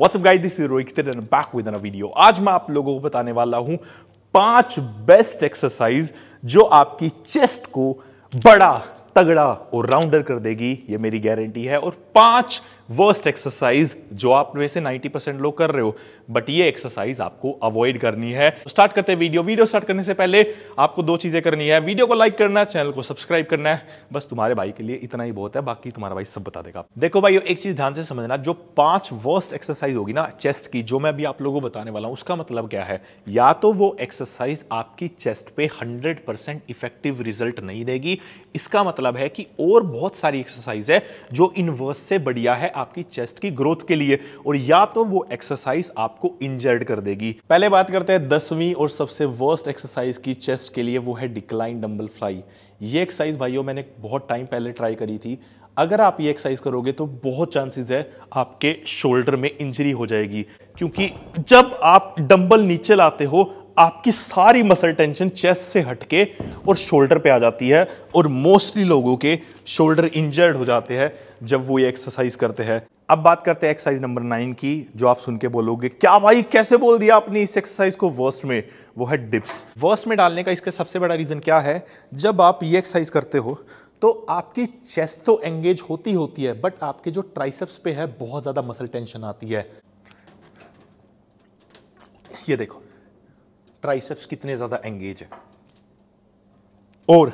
WhatsApp guys this Rohit and back with a video आज मैं आप लोगों को बताने वाला हूं पांच बेस्ट एक्सरसाइज जो आपकी चेस्ट को बड़ा तगड़ा और राउंडर कर देगी ये मेरी गारंटी है और पांच वर्स्ट एक्सरसाइज जो आप में से 90 परसेंट लोग कर रहे हो बट ये एक्सरसाइज आपको अवॉइड करनी है स्टार्ट तो करते हैं वीडियो वीडियो स्टार्ट करने से पहले आपको दो चीजें करनी है वीडियो को लाइक करना है चैनल को सब्सक्राइब करना है बस तुम्हारे भाई के लिए इतना ही बहुत है बाकी तुम्हारा भाई सब बता देगा देखो भाई एक चीज ध्यान से समझना जो पांच वर्स्ट एक्सरसाइज होगी ना चेस्ट की जो मैं अभी आप लोगों को बताने वाला हूं उसका मतलब क्या है या तो वो एक्सरसाइज आपकी चेस्ट पे हंड्रेड परसेंट इफेक्टिव रिजल्ट नहीं देगी इसका मतलब है कि और बहुत सारी एक्सरसाइज है जो इनवर्स से बढ़िया है आपकी चेस्ट की ग्रोथ के लिए और या तो वो एक्सरसाइज आपको इंजर्ड कर देगी पहले बात करते हैं दसवीं और सबसे वर्स्ट एक्सरसाइज की चेस्ट के लिए वो है डिक्लाइन डम्बल फ्लाई ये एक्सरसाइज भाइयों मैंने बहुत टाइम पहले ट्राई करी थी अगर आप ये एक्सरसाइज करोगे तो बहुत चांसेस है आपके शोल्डर में इंजरी हो जाएगी क्योंकि जब आप डंबल नीचे लाते हो आपकी सारी मसल टेंशन चेस्ट से हटके और शोल्डर पे आ जाती है और मोस्टली लोगों के शोल्डर इंजर्ड हो जाते हैं जब वो ये एक्सरसाइज करते हैं अब बात करते हैं एक्सरसाइज नंबर नाइन की जो आप सुन के बोलोगे क्या भाई कैसे बोल दिया आपने इस एक्सरसाइज को वर्स्ट में वो है डिप्स वर्स्ट में डालने का इसका सबसे बड़ा रीज़न क्या है जब आप ये एक्सरसाइज करते हो तो आपकी चेस्ट तो एंगेज होती होती है बट आपके जो ट्राइसेप्स पे है बहुत ज़्यादा मसल टेंशन आती है ये देखो ट्राइसेप्स कितने ज़्यादा एंगेज है और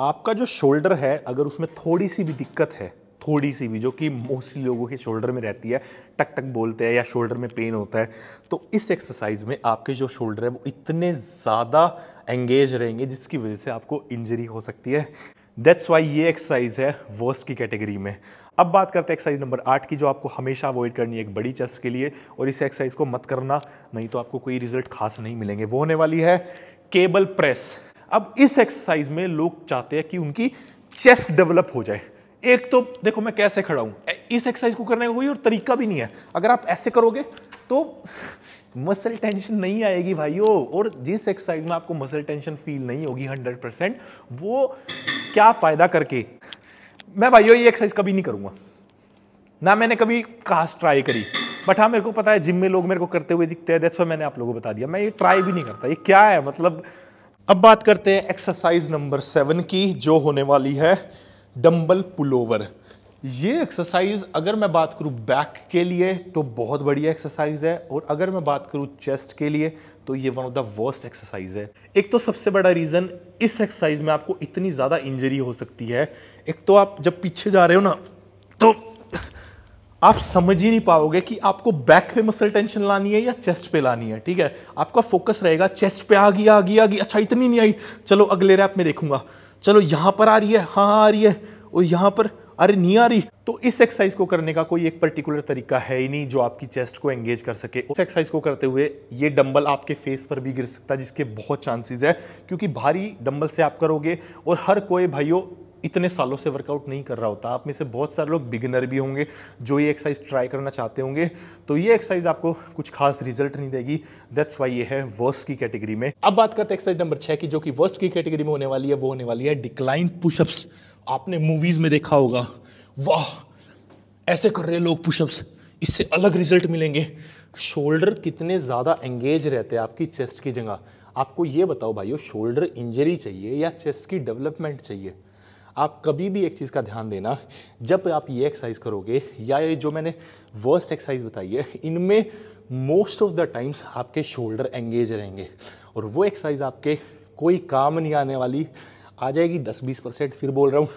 आपका जो शोल्डर है अगर उसमें थोड़ी सी भी दिक्कत है थोड़ी सी भी जो कि मोस्टली लोगों के शोल्डर में रहती है टक टक बोलते हैं या शोल्डर में पेन होता है तो इस एक्सरसाइज में आपके जो शोल्डर है वो इतने ज़्यादा एंगेज रहेंगे जिसकी वजह से आपको इंजरी हो सकती है दैट्स वाई ये एक्सरसाइज है वर्स्ट की कैटेगरी में अब बात करते हैं एक्सरसाइज नंबर आठ की जो आपको हमेशा अवॉइड करनी है एक बड़ी चेस्ट के लिए और इस एक्सरसाइज को मत करना नहीं तो आपको कोई रिजल्ट खास नहीं मिलेंगे वो होने वाली है केबल प्रेस अब इस एक्सरसाइज में लोग चाहते हैं कि उनकी चेस्ट डेवलप हो जाए एक तो देखो मैं कैसे खड़ा हूं इस एक्सरसाइज को करने का कोई और तरीका भी नहीं है अगर आप ऐसे करोगे तो मसल टेंशन नहीं आएगी भाइयों और जिस एक्सरसाइज में आपको मसल टेंशन फील नहीं होगी 100 परसेंट वो क्या फ़ायदा करके मैं भाइयों ये एक्सरसाइज कभी नहीं करूंगा ना मैंने कभी कास्ट ट्राई करी बट हाँ मेरे को पता है जिम में लोग मेरे को करते हुए दिखते हैं दैट्स मैंने आप लोगों को बता दिया मैं ये ट्राई भी नहीं करता ये क्या है मतलब अब बात करते हैं एक्सरसाइज नंबर सेवन की जो होने वाली है डंबल पुलोवर ये एक्सरसाइज अगर मैं बात करूँ बैक के लिए तो बहुत बढ़िया एक्सरसाइज है और अगर मैं बात करूँ चेस्ट के लिए तो ये one of the worst exercise है एक तो सबसे बड़ा रीज़न इस एक्सरसाइज में आपको इतनी ज़्यादा इंजरी हो सकती है एक तो आप जब पीछे जा रहे हो ना तो आप समझ ही नहीं पाओगे कि आपको बैक पे मसल टेंशन लानी है या चेस्ट पे लानी है ठीक है आपका फोकस रहेगा चेस्ट पे आ गई आ गई आ गई अच्छा इतनी नहीं आई चलो अगले रैप में देखूंगा चलो यहाँ पर आ रही है हाँ, हाँ आ रही है और यहाँ पर अरे नहीं आ रही तो इस एक्सरसाइज को करने का कोई एक पर्टिकुलर तरीका है ही नहीं जो आपकी चेस्ट को एंगेज कर सके उस एक्सरसाइज को करते हुए ये डंबल आपके फेस पर भी गिर सकता है जिसके बहुत चांसेस है क्योंकि भारी डंबल से आप करोगे और हर कोई भाइयों इतने सालों से वर्कआउट नहीं कर रहा होता आप में से बहुत सारे लोग बिगिनर भी होंगे जो ये एक्सरसाइज ट्राई करना चाहते होंगे तो ये एक्सरसाइज आपको कुछ खास रिजल्ट नहीं देगी दैट्स वाई ये है वर्स्ट की कैटेगरी में अब बात करते हैं एक्सरसाइज नंबर छः की जो कि वर्स्ट की कैटेगरी में होने वाली है वो होने वाली है डिक्लाइन पुशअप्स आपने मूवीज़ में देखा होगा वाह ऐसे कर रहे लोग पुशअप्स इससे अलग रिजल्ट मिलेंगे शोल्डर कितने ज़्यादा एंगेज रहते हैं आपकी चेस्ट की जगह आपको ये बताओ भाइयों शोल्डर इंजरी चाहिए या चेस्ट की डेवलपमेंट चाहिए आप कभी भी एक चीज़ का ध्यान देना जब आप ये एक्सरसाइज करोगे या ये जो मैंने वर्स्ट एक्सरसाइज बताई है इनमें मोस्ट ऑफ द टाइम्स आपके शोल्डर एंगेज रहेंगे और वो एक्सरसाइज आपके कोई काम नहीं आने वाली आ जाएगी दस बीस परसेंट फिर बोल रहा हूँ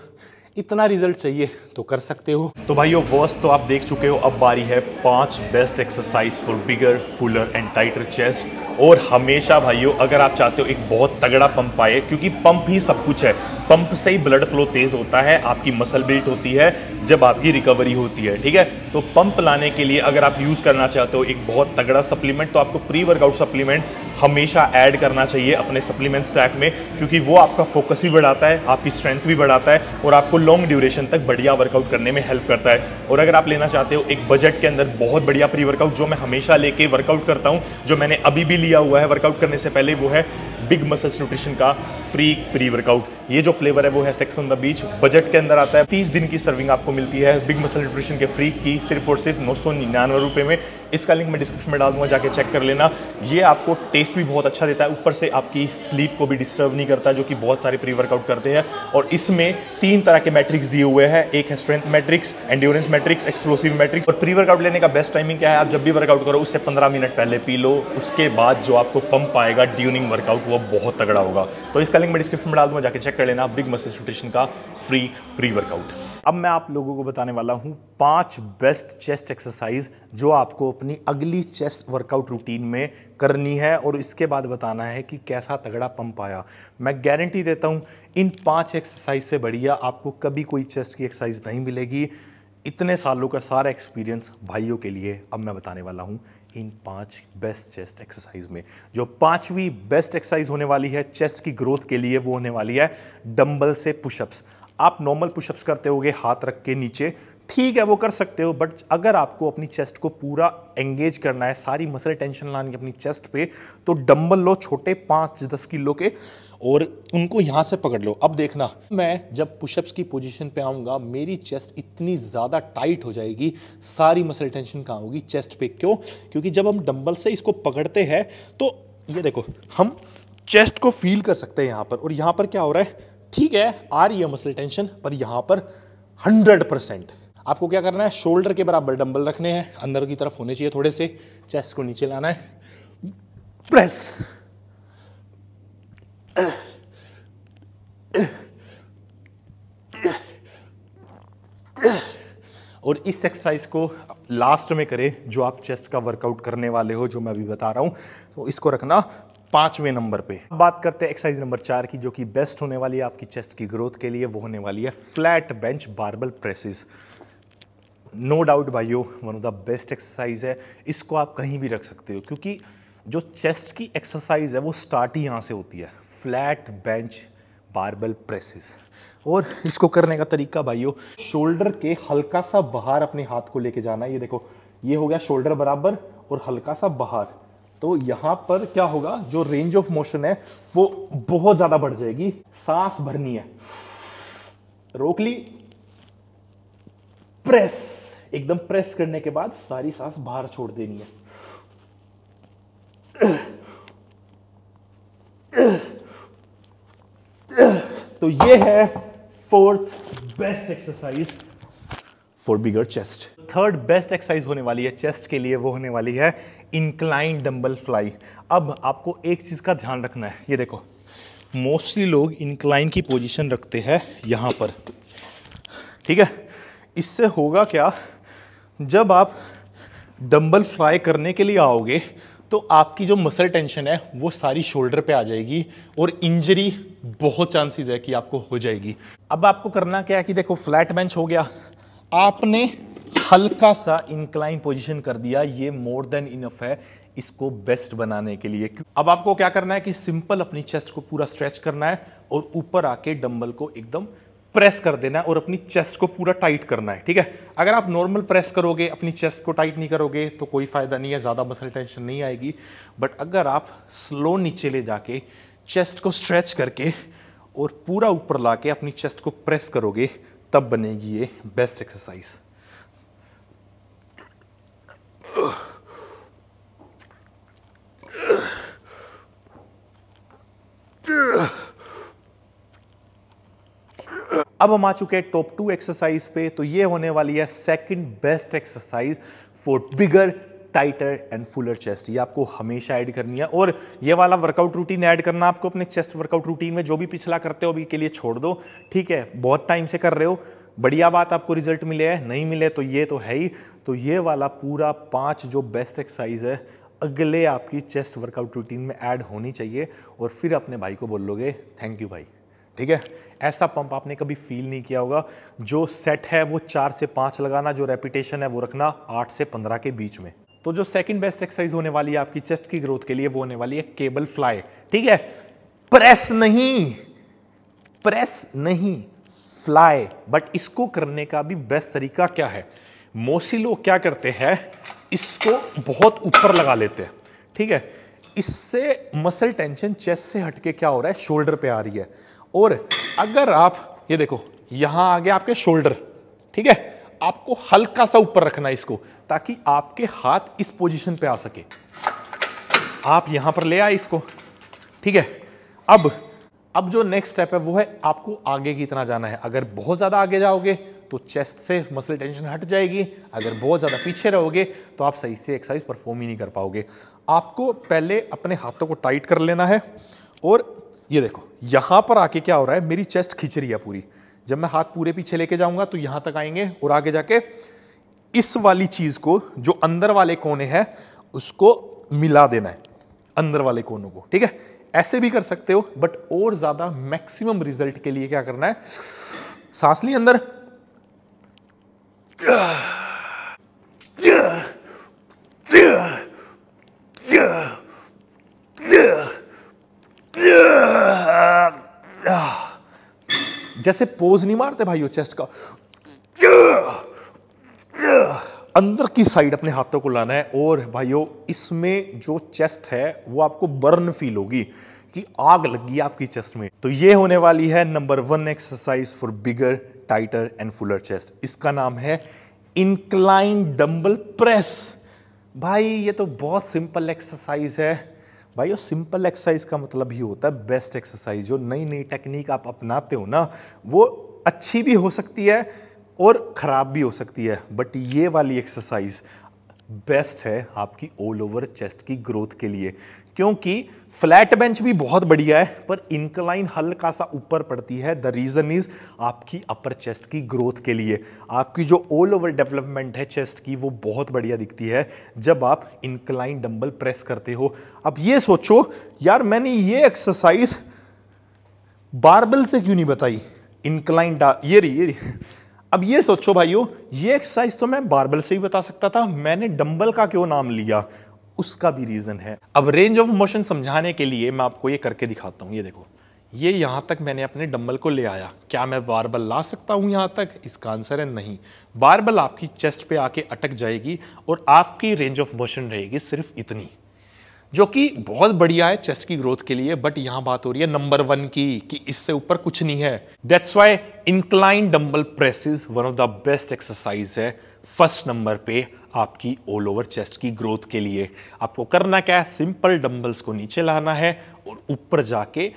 इतना रिजल्ट चाहिए तो कर सकते हो तो भाई भाइयों तो आप देख चुके हो अब बारी है पांच best exercise for bigger fuller and tighter chest और हमेशा भाइयों अगर आप चाहते हो एक बहुत तगड़ा पंप आए क्योंकि पंप ही सब कुछ है पंप से ही ब्लड फ्लो तेज़ होता है आपकी मसल बिल्ट होती है जब आपकी रिकवरी होती है ठीक है तो पंप लाने के लिए अगर आप यूज़ करना चाहते हो एक बहुत तगड़ा सप्लीमेंट तो आपको प्री वर्कआउट सप्लीमेंट हमेशा ऐड करना चाहिए अपने सप्लीमेंट स्टैक में क्योंकि वो आपका फोकस भी बढ़ाता है आपकी स्ट्रेंथ भी बढ़ाता है और आपको लॉन्ग ड्यूरेशन तक बढ़िया वर्कआउट करने में हेल्प करता है और अगर आप लेना चाहते हो एक बजट के अंदर बहुत बढ़िया प्री वर्कआउट जो मैं हमेशा लेके वर्कआउट करता हूँ जो मैंने अभी भी लिया हुआ है वर्कआउट करने से पहले वो है बिग मसल्स न्यूट्रिशन का फ्री प्री वर्कआउट ये जो फ्लेवर है वो है sex on the beach budget के अंदर आता है तीस दिन की सर्विंग आपको मिलती है बिग मसल न्यूट्रिशन के फ्री की सिर्फ और सिर्फ नौ सौ निन्यानवे रुपये में इसका लिंक मैं डिस्क्रिप्शन में डाल दूँगा जाके चेक कर लेना ये आपको टेस्ट भी बहुत अच्छा देता है ऊपर से आपकी स्लीप को भी डिस्टर्ब नहीं करता जो कि बहुत सारे प्री वर्कआउट करते हैं और इसमें तीन तरह के मैट्रिक्स दिए हुए हैं एक है strength matrix endurance matrix explosive matrix और प्री वर्कआउट लेने का बेस्ट टाइमिंग क्या है आप जब भी वर्कआउट करो उससे पंद्रह मिनट पहले पी लो उसके बाद जो आपको पंप आएगा ड्यूनिंग वर्कआउट वो बहुत तगड़ा होगा तो इसका लिंक मैं डिस्क्रिप्शन में डाल दूँगा जाके चेक कर लेना बिग मसल न्यूट्रिशन का फ्री प्री वर्कआउट अब मैं आप लोगों को बताने वाला हूँ पांच बेस्ट चेस्ट एक्सरसाइज जो आपको अपनी अगली चेस्ट वर्कआउट रूटीन में करनी है और इसके बाद बताना है कि कैसा तगड़ा पंप आया मैं गारंटी देता हूँ इन पांच एक्सरसाइज से बढ़िया आपको कभी कोई चेस्ट की एक्सरसाइज नहीं मिलेगी इतने सालों का सारा एक्सपीरियंस भाइयों के लिए अब मैं बताने वाला हूँ इन पांच बेस्ट चेस्ट एक्सरसाइज में जो पांचवी बेस्ट एक्सरसाइज होने वाली है चेस्ट की ग्रोथ के लिए वो होने वाली है डंबल से पुशअप्स आप नॉर्मल पुशअप्स करते होगे हाथ रख के नीचे ठीक है वो कर सकते हो बट अगर आपको अपनी चेस्ट को पूरा एंगेज करना है सारी मसल टेंशन लानी अपनी चेस्ट पे तो डंबल लो छोटे पाँच दस किलो के और उनको यहाँ से पकड़ लो अब देखना मैं जब पुशअप्स की पोजीशन पे आऊँगा मेरी चेस्ट इतनी ज़्यादा टाइट हो जाएगी सारी मसल टेंशन कहाँ होगी चेस्ट पे क्यों क्योंकि जब हम डम्बल से इसको पकड़ते हैं तो ये देखो हम चेस्ट को फील कर सकते हैं यहाँ पर और यहाँ पर क्या हो रहा है ठीक है आ रही है मसल टेंशन पर यहां पर हंड्रेड परसेंट आपको क्या करना है शोल्डर के बराबर डंबल रखने हैं अंदर की तरफ होने चाहिए थोड़े से चेस्ट को नीचे लाना है प्रेस और इस एक्सरसाइज को लास्ट में करें जो आप चेस्ट का वर्कआउट करने वाले हो जो मैं अभी बता रहा हूं तो इसको रखना पांचवें नंबर पे बात करते हैं एक्सरसाइज नंबर चार की जो कि बेस्ट होने वाली है आपकी चेस्ट की ग्रोथ के लिए वो होने वाली है flat bench barbell presses no doubt भाइयो one of the best exercise है इसको आप कहीं भी रख सकते हो क्योंकि जो चेस्ट की एक्सरसाइज है वो स्टार्ट ही यहाँ से होती है फ्लैट बेंच बारबल प्रेसेस और इसको करने का तरीका भाइयों शोल्डर के हल्का सा बाहर अपने हाथ को लेके जाना है ये देखो ये हो गया शोल्डर बराबर और हल्का सा बाहर तो यहां पर क्या होगा जो रेंज ऑफ मोशन है वो बहुत ज़्यादा बढ़ जाएगी सांस भरनी है रोक ली प्रेस एकदम प्रेस करने के बाद सारी सांस बाहर छोड़ देनी है तो ये है fourth best exercise for bigger chest third best exercise होने वाली है चेस्ट के लिए वो होने वाली है इंक्लाइन डम्बल फ्लाई अब आपको एक चीज़ का ध्यान रखना है ये देखो मोस्टली लोग इंक्लाइन की पोजीशन रखते हैं यहाँ पर ठीक है इससे होगा क्या जब आप डम्बल फ्लाई करने के लिए आओगे तो आपकी जो मसल टेंशन है वो सारी शोल्डर पे आ जाएगी और इंजरी बहुत चांसेस है कि आपको हो जाएगी अब आपको करना क्या है कि देखो फ्लैट बेंच हो गया आपने हल्का सा इंक्लाइन पोजीशन कर दिया ये मोर देन इनफ है इसको बेस्ट बनाने के लिए अब आपको क्या करना है कि सिंपल अपनी चेस्ट को पूरा स्ट्रेच करना है और ऊपर आके डंबल को एकदम प्रेस कर देना है और अपनी चेस्ट को पूरा टाइट करना है ठीक है अगर आप नॉर्मल प्रेस करोगे अपनी चेस्ट को टाइट नहीं करोगे तो कोई फायदा नहीं है ज़्यादा मसल टेंशन नहीं आएगी बट अगर आप स्लो नीचे ले जाके चेस्ट को स्ट्रेच करके और पूरा ऊपर ला के अपनी चेस्ट को प्रेस करोगे तब बनेगी ये बेस्ट एक्सरसाइज अब हम आ चुके हैं टॉप टू एक्सरसाइज पे तो ये होने वाली है second best exercise for bigger tighter and fuller chest ये आपको हमेशा ऐड करनी है और ये वाला वर्कआउट रूटीन ऐड करना आपको अपने चेस्ट वर्कआउट रूटीन में जो भी पिछला करते हो अभी के लिए छोड़ दो ठीक है बहुत टाइम से कर रहे हो बढ़िया बात आपको रिजल्ट मिले है नहीं मिले तो ये तो है ही तो ये वाला पूरा पांच जो बेस्ट एक्सरसाइज है अगले आपकी चेस्ट वर्कआउट रूटीन में ऐड होनी चाहिए और फिर अपने भाई को बोल लोगे थैंक यू भाई ठीक है ऐसा पंप आपने कभी फील नहीं किया होगा जो सेट है वो चार से पाँच लगाना जो रेपिटेशन है वो रखना आठ से पंद्रह के बीच में तो जो सेकंड बेस्ट एक्सरसाइज होने वाली है आपकी चेस्ट की ग्रोथ के लिए वो होने वाली है केबल फ्लाई ठीक है प्रेस नहीं प्रेस नहीं फ्लाई बट इसको करने का भी बेस्ट तरीका क्या है मोस्टली लोग क्या करते हैं इसको बहुत ऊपर लगा लेते हैं ठीक है इससे मसल टेंशन चेस्ट से हटके क्या हो रहा है शोल्डर पे आ रही है और अगर आप ये देखो यहां आ गया आपके शोल्डर ठीक है आपको हल्का सा ऊपर रखना है इसको ताकि आपके हाथ इस पोजीशन पे आ सके आप यहां पर ले आए इसको ठीक है अब अब जो नेक्स्ट स्टेप है वो है आपको आगे की तरह जाना है अगर बहुत ज़्यादा आगे जाओगे तो चेस्ट से मसल टेंशन हट जाएगी अगर बहुत ज़्यादा पीछे रहोगे तो आप सही से एक्सरसाइज परफॉर्म ही नहीं कर पाओगे आपको पहले अपने हाथों को टाइट कर लेना है और ये देखो यहां पर आके क्या हो रहा है मेरी चेस्ट खिंच रही है पूरी जब मैं हाथ पूरे पीछे लेके जाऊंगा तो यहां तक आएंगे और आगे जाके इस वाली चीज़ को जो अंदर वाले कोने हैं उसको मिला देना है अंदर वाले कोनों को ठीक है ऐसे भी कर सकते हो बट और ज़्यादा मैक्सिमम रिजल्ट के लिए क्या करना है सांस ली अंदर Yeah. जैसे पोज नहीं मारते भाइयों चेस्ट का अंदर की साइड अपने हाथों को लाना है और भाइयों इसमें जो चेस्ट है वो आपको बर्न फील होगी कि आग लगी आपकी चेस्ट में तो ये होने वाली है number one exercise for bigger tighter and fuller chest इसका नाम है इंक्लाइन डम्बल प्रेस भाई ये तो बहुत सिंपल एक्सरसाइज है भाई वो सिंपल एक्सरसाइज का मतलब ही होता है बेस्ट एक्सरसाइज जो नई नई टेक्निक आप अपनाते हो ना वो अच्छी भी हो सकती है और ख़राब भी हो सकती है बट ये वाली एक्सरसाइज बेस्ट है आपकी ऑल ओवर चेस्ट की ग्रोथ के लिए क्योंकि फ्लैट बेंच भी बहुत बढ़िया है पर इंक्लाइन हल्का सा ऊपर पड़ती है द रीज़न इज़ आपकी अपर चेस्ट की ग्रोथ के लिए आपकी जो ऑल ओवर डेवलपमेंट है चेस्ट की वो बहुत बढ़िया दिखती है जब आप इंक्लाइन डंबल प्रेस करते हो अब ये सोचो यार मैंने ये एक्सरसाइज बारबल से क्यों नहीं बताई इंक्लाइन डा ये रही ये रही अब ये सोचो भाइयों ये एक्सरसाइज तो मैं बारबल से ही बता सकता था मैंने डंबल का क्यों नाम लिया उसका भी रीज़न है अब रेंज ऑफ मोशन समझाने के लिए मैं आपको ये करके दिखाता हूँ ये देखो ये यहाँ तक मैंने अपने डम्बल को ले आया क्या मैं बारबल ला सकता हूँ यहाँ तक इसका आंसर है नहीं बारबल आपकी चेस्ट पे आके अटक जाएगी और आपकी रेंज ऑफ मोशन रहेगी सिर्फ इतनी जो कि बहुत बढ़िया है चेस्ट की ग्रोथ के लिए बट यहाँ बात हो रही है नंबर वन की कि इससे ऊपर कुछ नहीं है that's why incline dumbbell press is one of the best exercise है फर्स्ट नंबर पे आपकी ऑल ओवर चेस्ट की ग्रोथ के लिए आपको करना क्या है सिंपल डंबल्स को नीचे लाना है और ऊपर जाके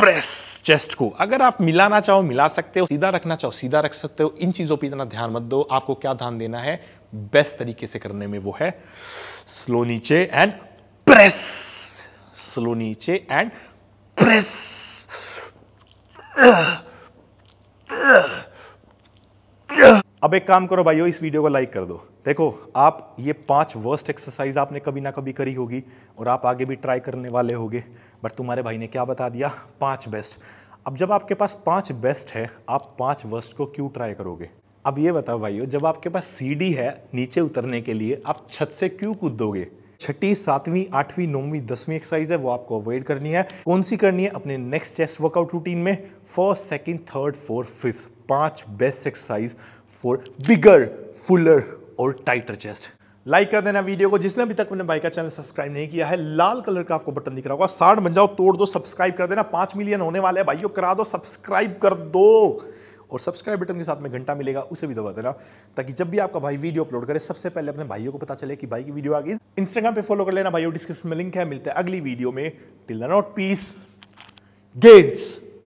प्रेस चेस्ट को अगर आप मिलाना चाहो मिला सकते हो सीधा रखना चाहो सीधा रख सकते हो इन चीज़ों पर इतना ध्यान मत दो आपको क्या ध्यान देना है बेस्ट तरीके से करने में वो है स्लो नीचे एंड प्रेस स्लो नीचे एंड प्रेस uh. अब एक काम करो भाइयों इस वीडियो को लाइक कर दो देखो आप ये पांच वर्स्ट एक्सरसाइज आपने कभी ना कभी करी होगी और आप आगे भी ट्राई करने वाले होगे बट तुम्हारे भाई ने क्या बता दिया पांच बेस्ट अब जब आपके पास पांच बेस्ट है आप पांच वर्स्ट को क्यों ट्राई करोगे अब ये बताओ भाइयों जब आपके पास सीढ़ी है नीचे उतरने के लिए आप छत से क्यों कूद दोगे छठी सातवीं आठवीं नौवीं दसवीं एक्सरसाइज है वो आपको अवॉइड करनी है कौन सी करनी है अपने नेक्स्ट चेस्ट वर्कआउट रूटीन में first second third fourth fifth पांच best exercise for bigger fuller और टाइटर चेस्ट लाइक कर देना वीडियो को जिसने अभी तक मैंने बाइक का चैनल सब्सक्राइब नहीं किया है लाल कलर का आपको बटन दिख रहा होगा साठ बन जाओ तोड़ दो सब्सक्राइब कर देना पांच मिलियन होने वाले हैं भाइयों करा दो सब्सक्राइब कर दो और सब्सक्राइब बटन के साथ में घंटा मिलेगा उसे भी दबा देना ताकि जब भी आपका भाई वीडियो अपलोड करे सबसे पहले अपने भाइयों को पता चले कि भाई की वीडियो आ गई इंस्टाग्राम पे फॉलो कर लेना भाइयों डिस्क्रिप्शन में लिंक है मिलते हैं अगली वीडियो में till the not peace gets